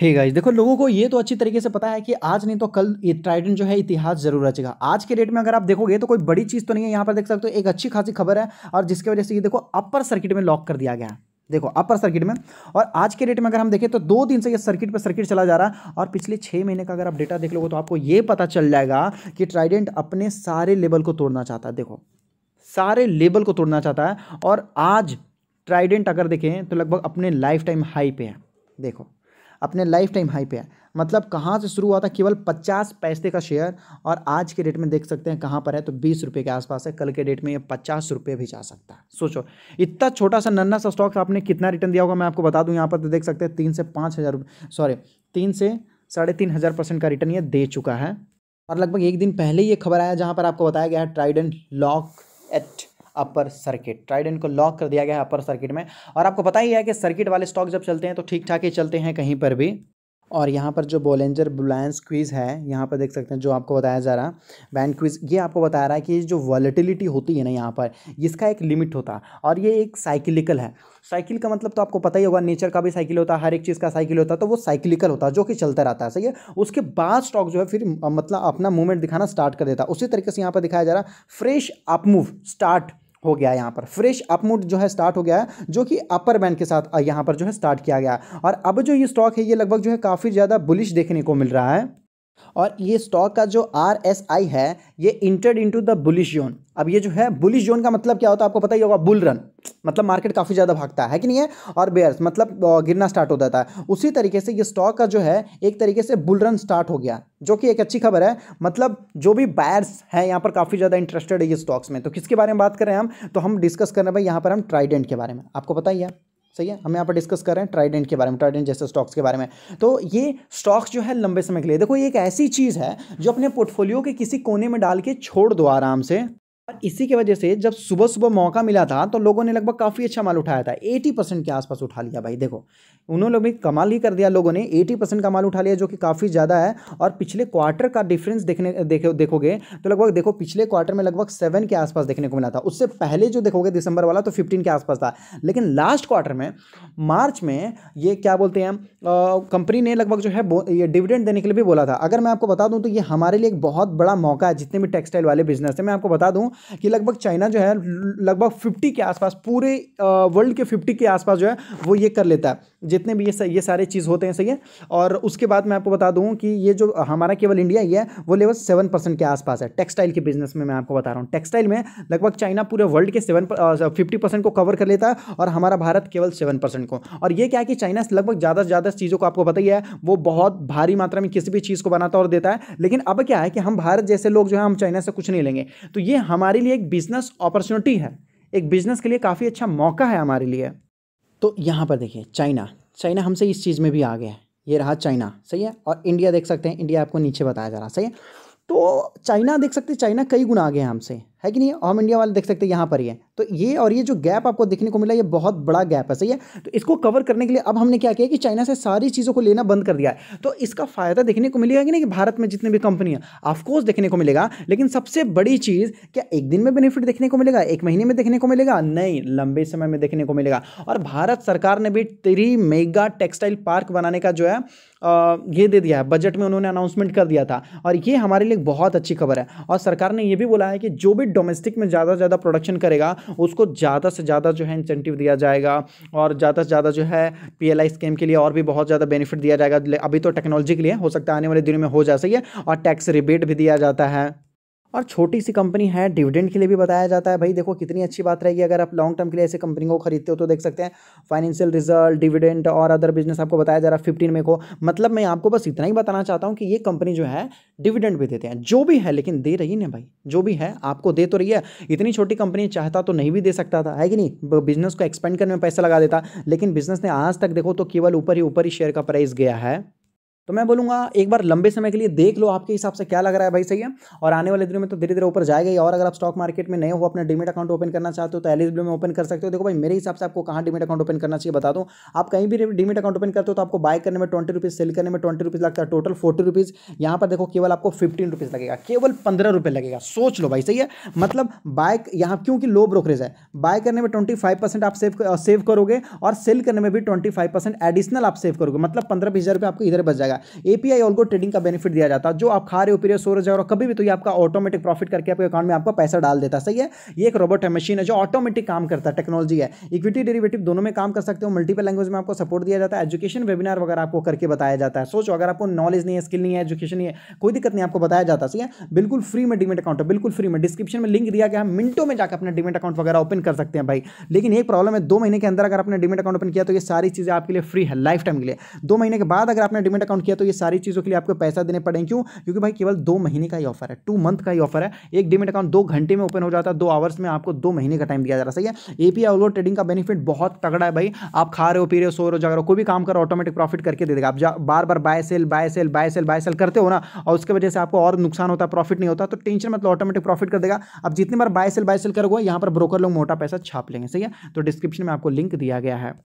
hey guys देखो लोगों को ये तो अच्छी तरीके से पता है कि आज नहीं तो कल ये ट्राइडेंट जो है इतिहास जरूर रचेगा आज के डेट में अगर आप देखोगे तो कोई बड़ी चीज़ तो नहीं है यहाँ पर देख सकते हो एक अच्छी खासी खबर है और जिसकी वजह से ये देखो अपर सर्किट में लॉक कर दिया गया है देखो अपर सर्किट में और आज के डेट में अगर हम देखें तो दो दिन से ये सर्किट पर सर्किट चला जा रहा है और पिछले छः महीने का अगर आप डेटा देख लोगे तो आपको ये पता चल जाएगा कि ट्राइडेंट अपने सारे लेवल को तोड़ना चाहता है देखो सारे लेवल को तोड़ना चाहता है और आज ट्राइडेंट अगर देखें तो लगभग अपने लाइफ टाइम हाई पे है देखो अपने लाइफ टाइम हाई पे है मतलब कहाँ से शुरू हुआ था केवल पचास पैसे का शेयर और आज के डेट में देख सकते हैं कहाँ पर है तो बीस रुपये के आसपास है कल के डेट में ये पचास रुपये भी जा सकता है सोचो इतना छोटा सा नन्ना सा स्टॉक आपने कितना रिटर्न दिया होगा मैं आपको बता दूँ यहाँ पर तो देख सकते हैं तीन से पाँच हज़ार सॉरी तीन से साढ़े तीन हज़ार परसेंट का रिटर्न ये दे चुका है और लगभग एक दिन पहले ही ये खबर आया जहाँ पर आपको बताया गया है Trident lock at upper circuit Trident को लॉक कर दिया गया है अपर सर्किट में और आपको पता ही है कि सर्किट वाले स्टॉक जब चलते हैं तो ठीक ठाक ही चलते हैं कहीं पर भी और यहाँ पर जो बोलेंजर बुलायंस क्विज़ है यहाँ पर देख सकते हैं जो आपको बताया जा रहा बैंड क्विज़ ये आपको बता रहा है कि जो वॉलिटिलिटी होती है ना यहाँ पर इसका एक लिमिट होता है और ये एक साइकिलिकल है साइकिल का मतलब तो आपको पता ही होगा नेचर का भी साइकिल होता है हर एक चीज़ का साइकिल होता है तो वो साइकिलिकल होता है जो कि चलता रहता है सही है उसके बाद स्टॉक जो है फिर मतलब अपना मूवमेंट दिखाना स्टार्ट कर देता है उसी तरीके से यहाँ पर दिखाया जा रहा है फ्रेश अप मूव स्टार्ट हो गया यहाँ पर फ्रेश अपमूड जो है स्टार्ट हो गया है जो कि अपर बैंड के साथ यहाँ पर जो है स्टार्ट किया गया और अब जो ये स्टॉक है ये लगभग जो है काफ़ी ज़्यादा बुलिश देखने को मिल रहा है और ये स्टॉक का जो आर एस आई है ये entered into the bullish zone अब ये जो है बुलिश जोन का मतलब क्या होता है आपको पता ही होगा बुल रन मतलब मार्केट काफ़ी ज़्यादा भागता है कि नहीं है और बेयर्स मतलब गिरना स्टार्ट हो जाता है उसी तरीके से ये स्टॉक का जो है एक तरीके से बुल रन स्टार्ट हो गया जो कि एक अच्छी खबर है मतलब जो भी बायर्स हैं यहाँ पर काफ़ी ज़्यादा इंटरेस्टेड है ये स्टॉक्स में तो किसके बारे में बात करें हम तो हम डिस्कस कर रहे हैं भाई यहाँ पर हम ट्राइडेंट के बारे में आपको पता ही है सही है हम यहाँ पर डिस्कस कर रहे हैं ट्राइडेंट के बारे में ट्राइडेंट जैसे स्टॉक्स के बारे में तो ये स्टॉक्स जो है लंबे समय के लिए देखो ये एक ऐसी चीज़ है जो अपने पोर्टफोलियो के किसी कोने में डाल के छोड़ दो आराम से और इसी की वजह से जब सुबह सुबह मौका मिला था तो लोगों ने लगभग काफ़ी अच्छा माल उठाया था 80 परसेंट के आसपास उठा लिया भाई देखो उन्होंने भी कमाल ही कर दिया लोगों ने 80 परसेंट का माल उठा लिया जो कि काफ़ी ज़्यादा है और पिछले क्वार्टर का डिफरेंस देखने देखो देखोगे तो लगभग देखो पिछले क्वार्टर में लगभग सेवन के आसपास देखने को मिला था उससे पहले जो देखोगे दिसंबर वाला तो फिफ्टीन के आसपास था लेकिन लास्ट क्वार्टर में मार्च में ये क्या बोलते हैं कंपनी ने लगभग जो है ये डिविडेंड देने के लिए भी बोला था अगर मैं आपको बता दूँ तो ये हमारे लिए एक बहुत बड़ा मौका है जितने भी टेक्सटाइल वाले बिजनेस है मैं आपको बता दूँ कि लगभग चाइना जो है लगभग फिफ्टी के आसपास पूरे वर्ल्ड के फिफ्टी के आसपास जो है वो ये कर लेता है जितने भी ये सा, ये सारे चीज़ होते हैं सही है और उसके बाद मैं आपको बता दूँ कि ये जो हमारा केवल इंडिया ही है वो लेवल सेवन परसेंट के आसपास है टेक्सटाइल के बिजनेस में मैं आपको बता रहा हूँ टेक्सटाइल में लगभग चाइना पूरे वर्ल्ड के सेवन फिफ्टी परसेंट को कवर कर लेता है और हमारा भारत केवल सेवन परसेंट को और ये क्या है कि चाइना लगभग ज़्यादा से ज़्यादा चीज़ों को आपको पता ही है वो बहुत भारी मात्रा में किसी भी चीज़ को बनाता और देता है लेकिन अब क्या है कि हम भारत जैसे लोग जो है हम चाइना से कुछ नहीं लेंगे तो ये हमारे लिए एक बिजनेस अपॉर्चुनिटी है एक बिजनेस के लिए काफ़ी अच्छा मौका है हमारे लिए तो यहाँ पर देखिए चाइना चाइना हमसे इस चीज़ में भी आ गया है ये रहा चाइना सही है और इंडिया देख सकते हैं इंडिया आपको नीचे बताया जा रहा सही है तो चाइना देख सकते हैं चाइना कई गुना आ है हमसे है कि नहीं ऑम इंडिया वाले देख सकते हैं यहाँ पर ही है तो ये और ये जो गैप आपको देखने को मिला ये बहुत बड़ा गैप है सही है तो इसको कवर करने के लिए अब हमने क्या किया कि चाइना से सारी चीज़ों को लेना बंद कर दिया है तो इसका फायदा देखने को मिलेगा कि नहीं कि भारत में जितने भी कंपनी है ऑफकोर्स देखने को मिलेगा लेकिन सबसे बड़ी चीज़ क्या एक दिन में बेनिफिट देखने को मिलेगा एक महीने में देखने को मिलेगा नहीं लंबे समय में देखने को मिलेगा और भारत सरकार ने भी त्री मेगा टेक्सटाइल पार्क बनाने का जो है ये दे दिया है बजट में उन्होंने अनाउंसमेंट कर दिया था और ये हमारे लिए बहुत अच्छी खबर है और सरकार ने ये भी बोला है कि जो भी डोमेस्टिक में ज़्यादा से ज़्यादा प्रोडक्शन करेगा उसको ज़्यादा से ज़्यादा जो है इंसेंटिव दिया जाएगा और ज़्यादा से ज़्यादा जो है पी स्कीम के लिए और भी बहुत ज़्यादा बेनिफिट दिया जाएगा अभी तो टेक्नोलॉजी के लिए हो सकता है आने वाले दिनों में हो जा सही है और टैक्स रिबेट भी दिया जाता है और छोटी सी कंपनी है डिविडेंड के लिए भी बताया जाता है भाई देखो कितनी अच्छी बात रहेगी अगर आप लॉन्ग टर्म के लिए ऐसे कंपनी को खरीदते हो तो देख सकते हैं फाइनेंशियल रिजल्ट डिविडेंड और अदर बिजनेस आपको बताया जा रहा है फिफ्टीन में को मतलब मैं आपको बस इतना ही बताना चाहता हूँ कि ये कंपनी जो है डिविडेंड भी देते हैं जो भी है लेकिन दे रही ना भाई जो भी है आपको दे तो रही है इतनी छोटी कंपनी चाहता तो नहीं भी दे सकता था है कि नहीं बिजनेस को एक्सपेंड करने में पैसा लगा देता लेकिन बिजनेस ने आज तक देखो तो केवल ऊपर ही ऊपर ही शेयर का प्राइस गया है तो मैं बोलूँगा एक बार लंबे समय के लिए देख लो आपके हिसाब से क्या लग रहा है भाई सही है और आने वाले दिनों में तो धीरे धीरे ऊपर जाएगा ही और अगर आप स्टॉक मार्केट में नए हो अपना डिमेट अकाउंट ओपन करना चाहते हो तो एलिस e में ओपन कर सकते हो देखो भाई मेरे हिसाब से आपको कहाँ डिमेट अकाउंट ओपन करना चाहिए बता दूँ आप कहीं भी डिमेट अकाउंट ओपन करते हो तो आपको बाय करने में ट्वेंटी रुपीज़ सेल करने में ट्वेंटी रुपीज़ लगता है टोटल फोर्टी रुपीज़ यहाँ पर देखो केवल आपको फिफ्टीन रुपीज़ लगेगा केवल पंद्रह रुपये लगेगा सोच लो भाई सही है मतलब बाय यहाँ क्योंकि लो ब्रोकरेज है बाय करने में ट्वेंटी फाइव परसेंट आप सेव सेव करोगे और सेल करने में भी ट्वेंटी फाइव परसेंट एडिशनल आप सेव करोगे मतलब पंद्रह बीस हज़ार रुपये आपको इधर बच जाएगा है एपीआई ऑल्गो ट्रेडिंग का बेनिफिट दिया जाता है जो आप खा रहे हो पी रहे हो सो रहे हो कभी भी तो ये आपका ऑटोमेटिक प्रॉफिट करके आपके अकाउंट में आपका पैसा डाल देता है सही है ये एक रोबोट है मशीन है जो ऑटोमेटिक काम करता है टेक्नोलॉजी है इक्विटी डेरिवेटिव दोनों में काम कर सकते हो मल्टीपल लैंग्वेज में आपको सपोर्ट दिया जाता है एजुकेशन वेबिनार वगैरह आपको करके बताया जाता है सोचो अगर आपको नॉलेज नहीं है स्किल नहीं है एजुकेशन नहीं है कोई दिक्कत नहीं आपको बताया जाता है सही है बिल्कुल फ्री में डिमेट अकाउंट है बिल्कुल फ्री में डिस्क्रिप्शन में लिंक दिया गया मिनटों में जाकर अपना डिमेट अकाउंट वगैरह ओपन कर सकते हैं भाई लेकिन एक प्रॉब्लम है दो महीने के अंदर अगर आपने डिमेट अकाउंट ओपन किया तो ये सारी चीज़ें आपके लिए फ्री है लाइफ टाइम के लिए दो महीने के बाद अगर आपने डिमेट अकाउंट किया तो ये सारी चीज़ों के लिए आपको पैसा देने पड़ेंगे क्यों क्योंकि भाई केवल दो महीने का ही ऑफर है टू मंथ का ही ऑफर है एक डिमिट अकाउंट दो घंटे में ओपन हो जाता है दो आवर्स में आपको दो महीने का टाइम दिया जा रहा सही है एपीआई ऑलवर ट्रेडिंग का बेनिफिट बहुत तगड़ा है भाई आप खा रहे हो पी रहे हो सो रहे हो जा रहे हो कोई भी काम करो ऑटोमेटिक प्रॉफिट करके दे देगा आप बार बार buy sell buy sell buy sell buy sell करते हो ना और उसकी वजह से आपको और नुकसान होता है प्रॉफिट नहीं होता तो टेंशन मतलब ऑटोमेटिक प्रॉफिट कर देगा आप जितनी बार बाय सेल बाय सेल करोगे यहाँ पर ब्रोकर लोग मोटा पैसा छाप लेंगे सही है तो डिस्क्रिप्शन में आपको लिंक दिया गया है